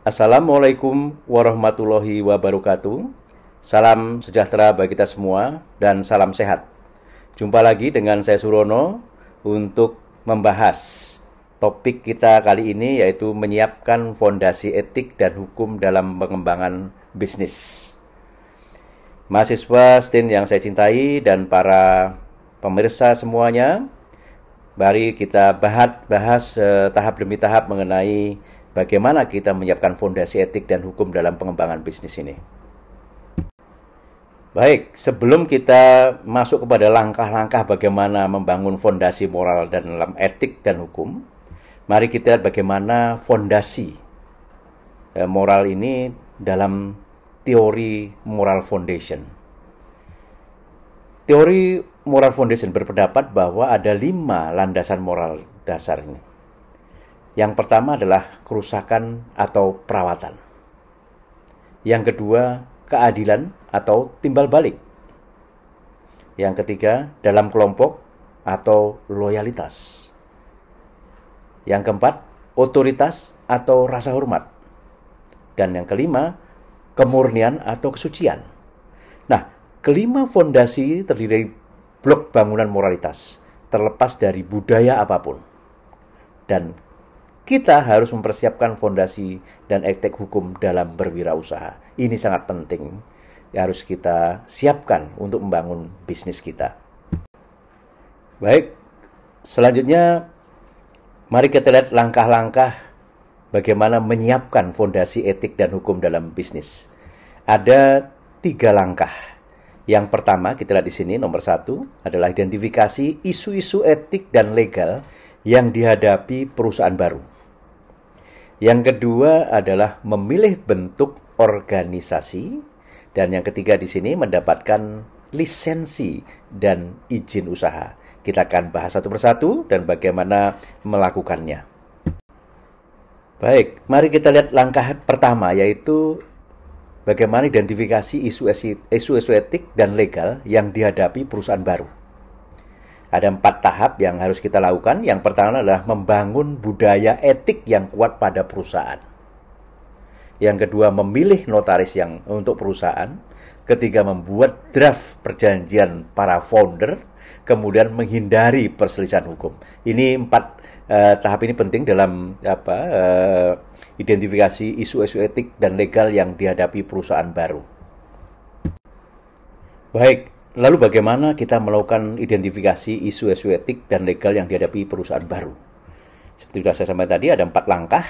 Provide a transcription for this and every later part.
Assalamualaikum warahmatullahi wabarakatuh. Salam sejahtera bagi kita semua dan salam sehat. Jumpa lagi dengan saya Surono untuk membahas topik kita kali ini yaitu menyiapkan fondasi etik dan hukum dalam pengembangan bisnis. Mahasiswa STIN yang saya cintai dan para pemirsa semuanya, mari kita bahas, bahas eh, tahap demi tahap mengenai bagaimana kita menyiapkan fondasi etik dan hukum dalam pengembangan bisnis ini. Baik, sebelum kita masuk kepada langkah-langkah bagaimana membangun fondasi moral dan dalam etik dan hukum, mari kita lihat bagaimana fondasi eh, moral ini dalam teori moral foundation. Teori moral foundation berpendapat bahwa ada lima landasan moral dasar ini yang pertama adalah kerusakan atau perawatan. Yang kedua, keadilan atau timbal balik. Yang ketiga, dalam kelompok atau loyalitas. Yang keempat, otoritas atau rasa hormat. Dan yang kelima, kemurnian atau kesucian. Nah, kelima fondasi terdiri dari blok bangunan moralitas, terlepas dari budaya apapun. Dan kita harus mempersiapkan fondasi dan etik hukum dalam berwirausaha. Ini sangat penting, harus kita siapkan untuk membangun bisnis kita. Baik, selanjutnya mari kita lihat langkah-langkah bagaimana menyiapkan fondasi etik dan hukum dalam bisnis. Ada tiga langkah. Yang pertama kita lihat di sini nomor satu adalah identifikasi isu-isu etik dan legal yang dihadapi perusahaan baru. Yang kedua adalah memilih bentuk organisasi dan yang ketiga di sini mendapatkan lisensi dan izin usaha. Kita akan bahas satu persatu dan bagaimana melakukannya. Baik, mari kita lihat langkah pertama yaitu bagaimana identifikasi isu-isu etik dan legal yang dihadapi perusahaan baru. Ada empat tahap yang harus kita lakukan. Yang pertama adalah membangun budaya etik yang kuat pada perusahaan. Yang kedua, memilih notaris yang untuk perusahaan. Ketiga, membuat draft perjanjian para founder. Kemudian menghindari perselisihan hukum. Ini empat eh, tahap ini penting dalam apa eh, identifikasi isu-isu etik dan legal yang dihadapi perusahaan baru. Baik, Lalu bagaimana kita melakukan identifikasi isu-isu etik dan legal yang dihadapi perusahaan baru? Seperti sudah saya sampaikan tadi, ada empat langkah.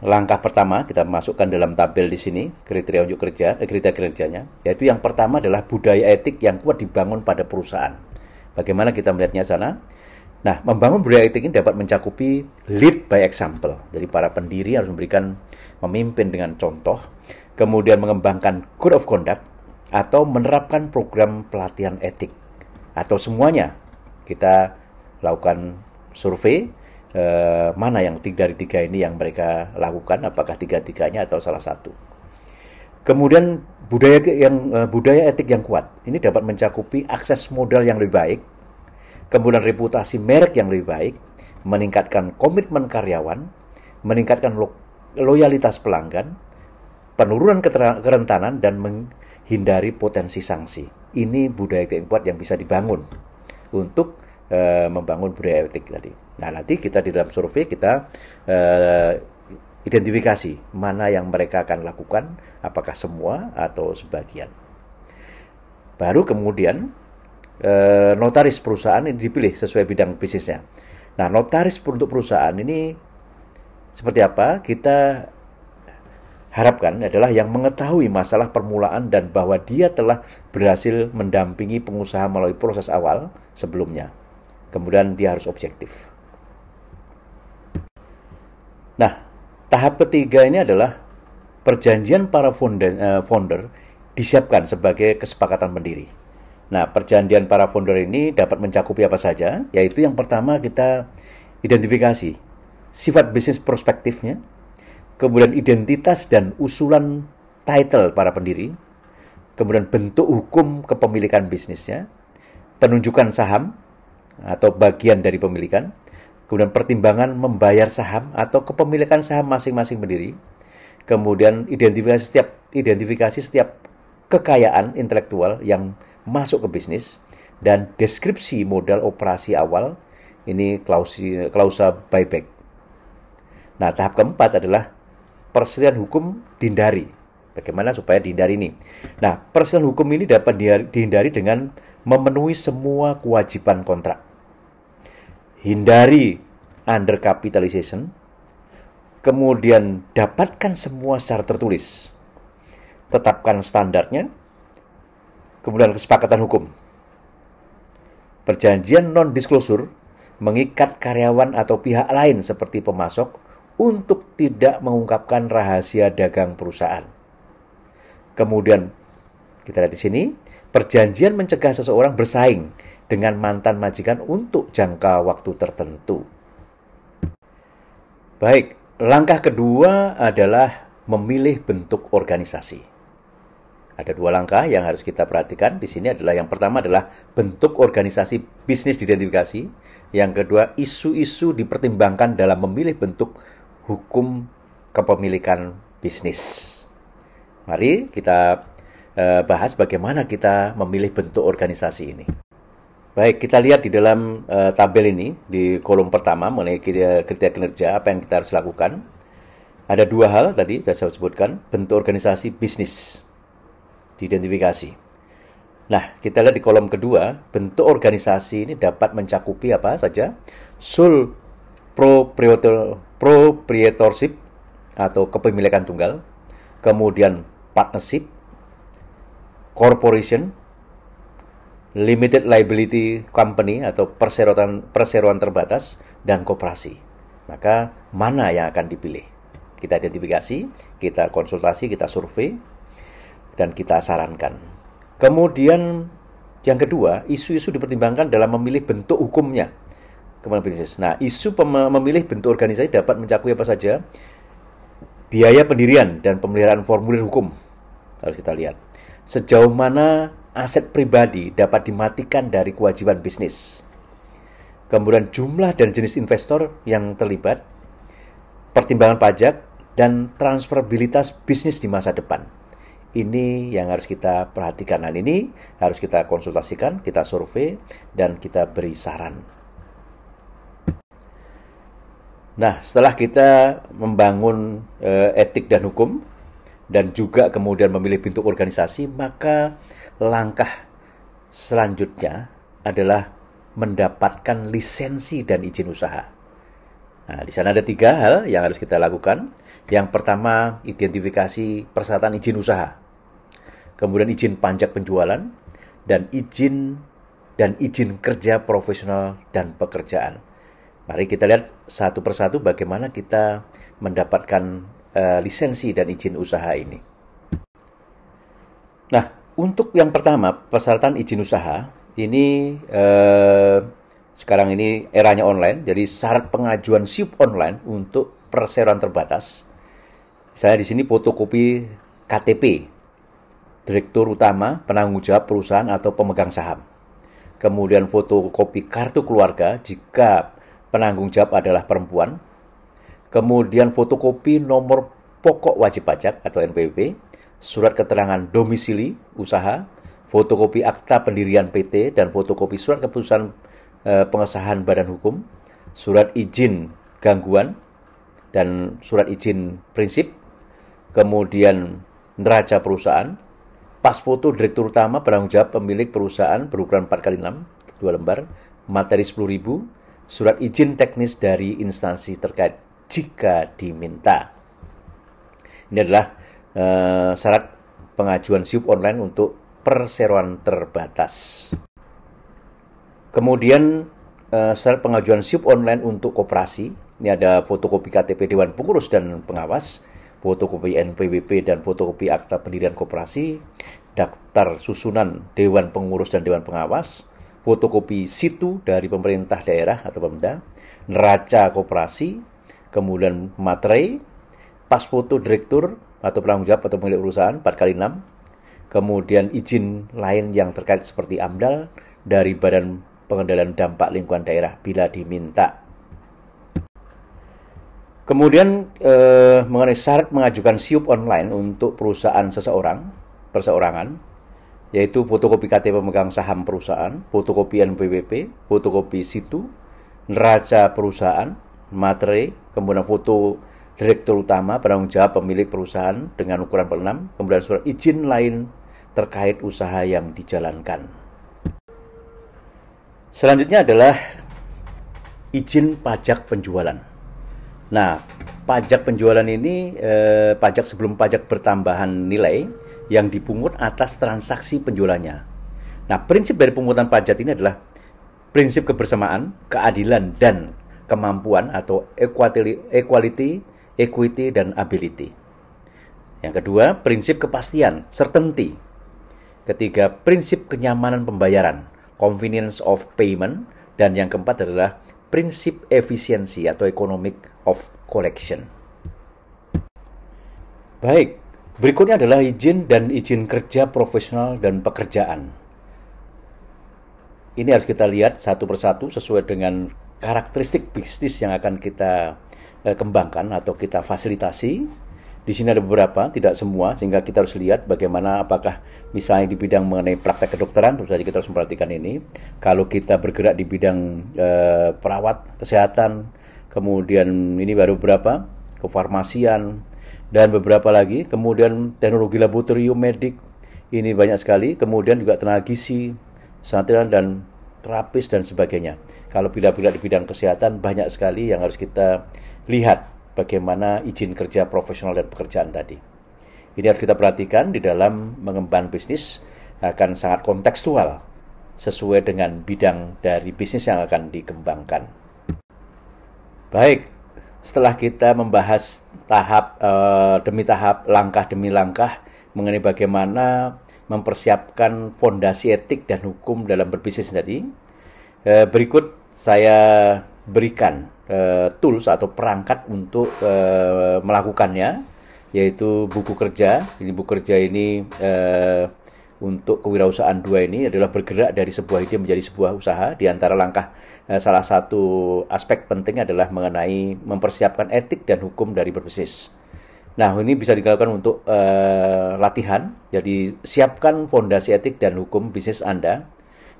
Langkah pertama kita masukkan dalam tabel di sini kriteria unjuk kerja, eh, kriteria kerjanya. Yaitu yang pertama adalah budaya etik yang kuat dibangun pada perusahaan. Bagaimana kita melihatnya sana? Nah, membangun budaya etik ini dapat mencakupi lead by example. Jadi para pendiri harus memberikan memimpin dengan contoh, kemudian mengembangkan code of conduct atau menerapkan program pelatihan etik atau semuanya kita lakukan survei eh, mana yang tiga dari tiga ini yang mereka lakukan apakah tiga tiganya atau salah satu kemudian budaya yang eh, budaya etik yang kuat ini dapat mencakupi akses modal yang lebih baik kemudian reputasi merek yang lebih baik meningkatkan komitmen karyawan meningkatkan lo loyalitas pelanggan penurunan kerentanan dan hindari potensi sanksi. Ini budaya etik yang kuat yang bisa dibangun untuk uh, membangun budaya etik tadi. Nah, nanti kita di dalam survei kita uh, identifikasi mana yang mereka akan lakukan, apakah semua atau sebagian. Baru kemudian uh, notaris perusahaan ini dipilih sesuai bidang bisnisnya. Nah, notaris untuk perusahaan ini seperti apa? Kita harapkan adalah yang mengetahui masalah permulaan dan bahwa dia telah berhasil mendampingi pengusaha melalui proses awal sebelumnya. Kemudian dia harus objektif. Nah, tahap ketiga ini adalah perjanjian para founder, eh, founder disiapkan sebagai kesepakatan pendiri. Nah, perjanjian para founder ini dapat mencakupi apa saja, yaitu yang pertama kita identifikasi sifat bisnis prospektifnya, kemudian identitas dan usulan title para pendiri, kemudian bentuk hukum kepemilikan bisnisnya, penunjukan saham atau bagian dari pemilikan, kemudian pertimbangan membayar saham atau kepemilikan saham masing-masing pendiri, kemudian identifikasi setiap identifikasi setiap kekayaan intelektual yang masuk ke bisnis dan deskripsi modal operasi awal ini klausi, klausa buyback. Nah, tahap keempat adalah perselisihan hukum dihindari. Bagaimana supaya dihindari ini? Nah, perselisihan hukum ini dapat dihindari dengan memenuhi semua kewajiban kontrak. Hindari undercapitalization, kemudian dapatkan semua secara tertulis, tetapkan standarnya, kemudian kesepakatan hukum. Perjanjian non-disclosure mengikat karyawan atau pihak lain seperti pemasok untuk tidak mengungkapkan rahasia dagang perusahaan. Kemudian kita lihat di sini, perjanjian mencegah seseorang bersaing dengan mantan majikan untuk jangka waktu tertentu. Baik, langkah kedua adalah memilih bentuk organisasi. Ada dua langkah yang harus kita perhatikan di sini adalah yang pertama adalah bentuk organisasi bisnis diidentifikasi, yang kedua isu-isu dipertimbangkan dalam memilih bentuk hukum kepemilikan bisnis. Mari kita eh, bahas bagaimana kita memilih bentuk organisasi ini. Baik, kita lihat di dalam eh, tabel ini di kolom pertama mengenai kriteria kinerja apa yang kita harus lakukan. Ada dua hal tadi sudah saya sebutkan, bentuk organisasi bisnis diidentifikasi. Nah, kita lihat di kolom kedua, bentuk organisasi ini dapat mencakupi apa saja? Sul pro proprietorship atau kepemilikan tunggal, kemudian partnership, corporation, limited liability company atau perseroan perseroan terbatas dan koperasi. Maka mana yang akan dipilih? Kita identifikasi, kita konsultasi, kita survei dan kita sarankan. Kemudian yang kedua, isu-isu dipertimbangkan dalam memilih bentuk hukumnya kemana bisnis. Nah, isu memilih bentuk organisasi dapat mencakup apa saja, biaya pendirian dan pemeliharaan formulir hukum. Harus kita lihat. Sejauh mana aset pribadi dapat dimatikan dari kewajiban bisnis. Kemudian jumlah dan jenis investor yang terlibat, pertimbangan pajak, dan transferabilitas bisnis di masa depan. Ini yang harus kita perhatikan. Dan ini harus kita konsultasikan, kita survei, dan kita beri saran. Nah, setelah kita membangun uh, etik dan hukum dan juga kemudian memilih bentuk organisasi, maka langkah selanjutnya adalah mendapatkan lisensi dan izin usaha. Nah, di sana ada tiga hal yang harus kita lakukan. Yang pertama, identifikasi persyaratan izin usaha. Kemudian izin pajak penjualan dan izin dan izin kerja profesional dan pekerjaan. Mari kita lihat satu persatu bagaimana kita mendapatkan uh, lisensi dan izin usaha ini. Nah, untuk yang pertama, persyaratan izin usaha ini uh, sekarang ini eranya online, jadi syarat pengajuan SIUP online untuk perseroan terbatas. Saya di sini fotokopi KTP direktur utama, penanggung jawab perusahaan atau pemegang saham. Kemudian fotokopi kartu keluarga jika penanggung jawab adalah perempuan, kemudian fotokopi nomor pokok wajib pajak atau NPWP, surat keterangan domisili usaha, fotokopi akta pendirian PT dan fotokopi surat keputusan e, pengesahan badan hukum, surat izin gangguan dan surat izin prinsip, kemudian neraca perusahaan, pas foto direktur utama penanggung jawab pemilik perusahaan berukuran 4 x 6 2 lembar, materi 10.000 surat izin teknis dari instansi terkait jika diminta. Ini adalah uh, syarat pengajuan SIUP online untuk perseroan terbatas. Kemudian uh, syarat pengajuan SIUP online untuk koperasi. Ini ada fotokopi KTP Dewan Pengurus dan Pengawas, fotokopi NPWP dan fotokopi Akta Pendirian Koperasi, daftar susunan Dewan Pengurus dan Dewan Pengawas, fotokopi situ dari pemerintah daerah atau Pemda, neraca koperasi, kemudian materai, pas foto direktur atau penanggung jawab atau pemilik perusahaan 4 kali 6 kemudian izin lain yang terkait seperti AMDAL dari Badan Pengendalian Dampak Lingkungan Daerah bila diminta. Kemudian eh, mengenai syarat mengajukan siup online untuk perusahaan seseorang, perseorangan, yaitu fotokopi KTP pemegang saham perusahaan, fotokopi NPWP, fotokopi situ, neraca perusahaan, materai, kemudian foto direktur utama, penanggung jawab pemilik perusahaan dengan ukuran per kemudian surat izin lain terkait usaha yang dijalankan. Selanjutnya adalah izin pajak penjualan. Nah, pajak penjualan ini eh, pajak sebelum pajak bertambahan nilai yang dipungut atas transaksi penjualannya. Nah, prinsip dari pemungutan pajak ini adalah prinsip kebersamaan, keadilan, dan kemampuan atau equality, equity, dan ability. Yang kedua, prinsip kepastian, certainty. Ketiga, prinsip kenyamanan pembayaran, convenience of payment. Dan yang keempat adalah prinsip efisiensi atau economic of collection. Baik, Berikutnya adalah izin dan izin kerja profesional dan pekerjaan. Ini harus kita lihat satu persatu sesuai dengan karakteristik bisnis yang akan kita eh, kembangkan atau kita fasilitasi. Di sini ada beberapa, tidak semua, sehingga kita harus lihat bagaimana apakah misalnya di bidang mengenai praktek kedokteran, terus saja kita harus memperhatikan ini. Kalau kita bergerak di bidang eh, perawat, kesehatan, kemudian ini baru berapa, kefarmasian, dan beberapa lagi. Kemudian teknologi laboratorium medik ini banyak sekali. Kemudian juga tenaga gizi, santrian dan terapis dan sebagainya. Kalau bila-bila di bidang kesehatan banyak sekali yang harus kita lihat bagaimana izin kerja profesional dan pekerjaan tadi. Ini harus kita perhatikan di dalam mengembang bisnis akan sangat kontekstual sesuai dengan bidang dari bisnis yang akan dikembangkan. Baik, setelah kita membahas tahap uh, demi tahap, langkah demi langkah mengenai bagaimana mempersiapkan fondasi etik dan hukum dalam berbisnis tadi, uh, berikut saya berikan uh, tools atau perangkat untuk uh, melakukannya, yaitu buku kerja. Ini buku kerja ini uh, untuk kewirausahaan dua ini adalah bergerak dari sebuah ide menjadi sebuah usaha. Di antara langkah Eh, salah satu aspek penting adalah mengenai mempersiapkan etik dan hukum dari berbisnis. Nah, ini bisa dilakukan untuk uh, latihan. Jadi, siapkan fondasi etik dan hukum bisnis Anda.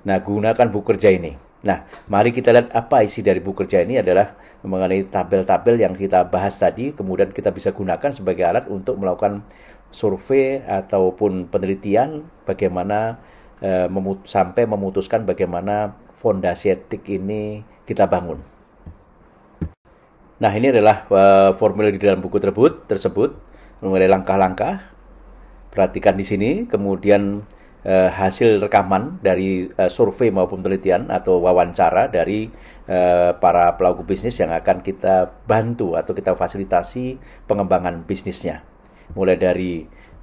Nah, gunakan buku kerja ini. Nah, mari kita lihat apa isi dari buku kerja ini adalah mengenai tabel-tabel yang kita bahas tadi, kemudian kita bisa gunakan sebagai alat untuk melakukan survei ataupun penelitian bagaimana uh, memut sampai memutuskan bagaimana fondasi etik ini kita bangun. Nah, ini adalah uh, formula di dalam buku tersebut, tersebut mengenai langkah-langkah. Perhatikan di sini, kemudian uh, hasil rekaman dari uh, survei maupun penelitian atau wawancara dari uh, para pelaku bisnis yang akan kita bantu atau kita fasilitasi pengembangan bisnisnya. Mulai dari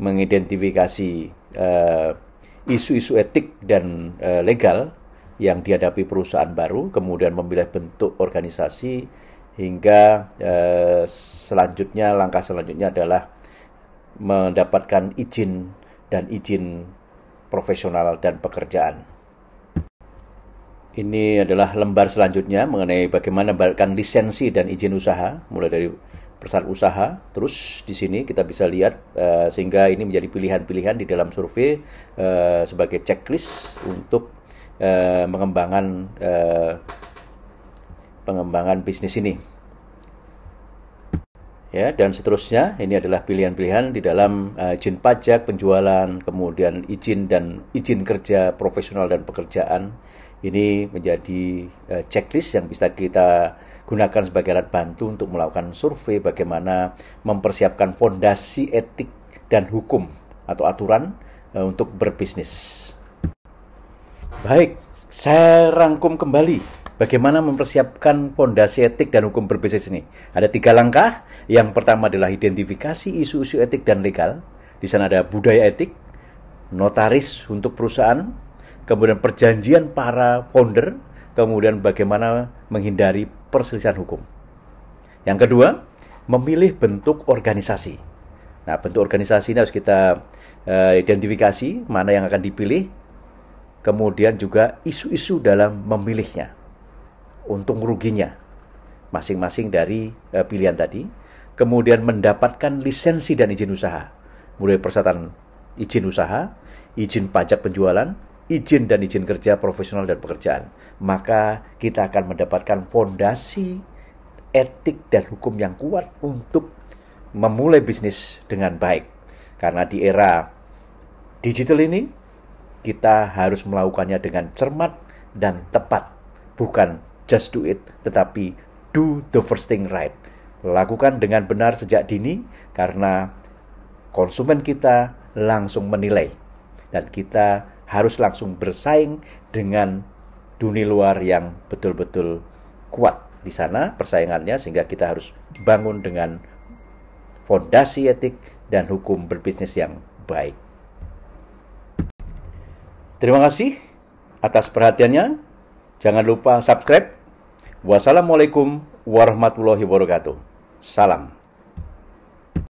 mengidentifikasi isu-isu uh, etik dan uh, legal yang dihadapi perusahaan baru, kemudian memilih bentuk organisasi hingga eh, selanjutnya langkah selanjutnya adalah mendapatkan izin dan izin profesional dan pekerjaan. Ini adalah lembar selanjutnya mengenai bagaimana mendapatkan lisensi dan izin usaha, mulai dari persatuan usaha. Terus di sini kita bisa lihat uh, sehingga ini menjadi pilihan-pilihan di dalam survei uh, sebagai checklist untuk Eh, pengembangan eh, pengembangan bisnis ini. Ya, dan seterusnya ini adalah pilihan-pilihan di dalam uh, izin pajak, penjualan, kemudian izin dan izin kerja profesional dan pekerjaan. Ini menjadi uh, checklist yang bisa kita gunakan sebagai alat bantu untuk melakukan survei bagaimana mempersiapkan fondasi etik dan hukum atau aturan uh, untuk berbisnis. Baik, saya rangkum kembali bagaimana mempersiapkan fondasi etik dan hukum berbisnis ini. Ada tiga langkah. Yang pertama adalah identifikasi isu-isu etik dan legal. Di sana ada budaya etik, notaris untuk perusahaan, kemudian perjanjian para founder, kemudian bagaimana menghindari perselisihan hukum. Yang kedua, memilih bentuk organisasi. Nah, bentuk organisasi ini harus kita uh, identifikasi mana yang akan dipilih kemudian juga isu-isu dalam memilihnya, untung ruginya masing-masing dari eh, pilihan tadi, kemudian mendapatkan lisensi dan izin usaha, mulai persyaratan izin usaha, izin pajak penjualan, izin dan izin kerja profesional dan pekerjaan, maka kita akan mendapatkan fondasi etik dan hukum yang kuat untuk memulai bisnis dengan baik. Karena di era digital ini, kita harus melakukannya dengan cermat dan tepat. Bukan just do it, tetapi do the first thing right. Lakukan dengan benar sejak dini karena konsumen kita langsung menilai dan kita harus langsung bersaing dengan dunia luar yang betul-betul kuat di sana persaingannya sehingga kita harus bangun dengan fondasi etik dan hukum berbisnis yang baik. Terima kasih atas perhatiannya. Jangan lupa subscribe. Wassalamualaikum warahmatullahi wabarakatuh. Salam.